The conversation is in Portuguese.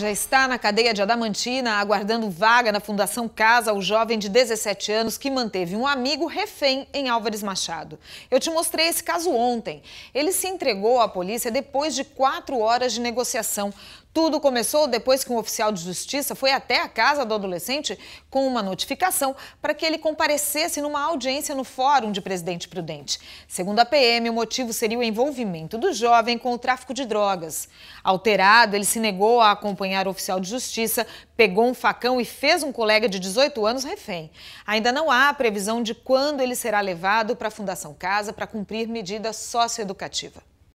já está na cadeia de Adamantina, aguardando vaga na Fundação Casa, o jovem de 17 anos que manteve um amigo refém em Álvares Machado. Eu te mostrei esse caso ontem. Ele se entregou à polícia depois de quatro horas de negociação. Tudo começou depois que um oficial de justiça foi até a casa do adolescente com uma notificação para que ele comparecesse numa audiência no Fórum de Presidente Prudente. Segundo a PM, o motivo seria o envolvimento do jovem com o tráfico de drogas. Alterado, ele se negou a acompanhar o oficial de justiça, pegou um facão e fez um colega de 18 anos refém. Ainda não há previsão de quando ele será levado para a Fundação Casa para cumprir medida socioeducativa.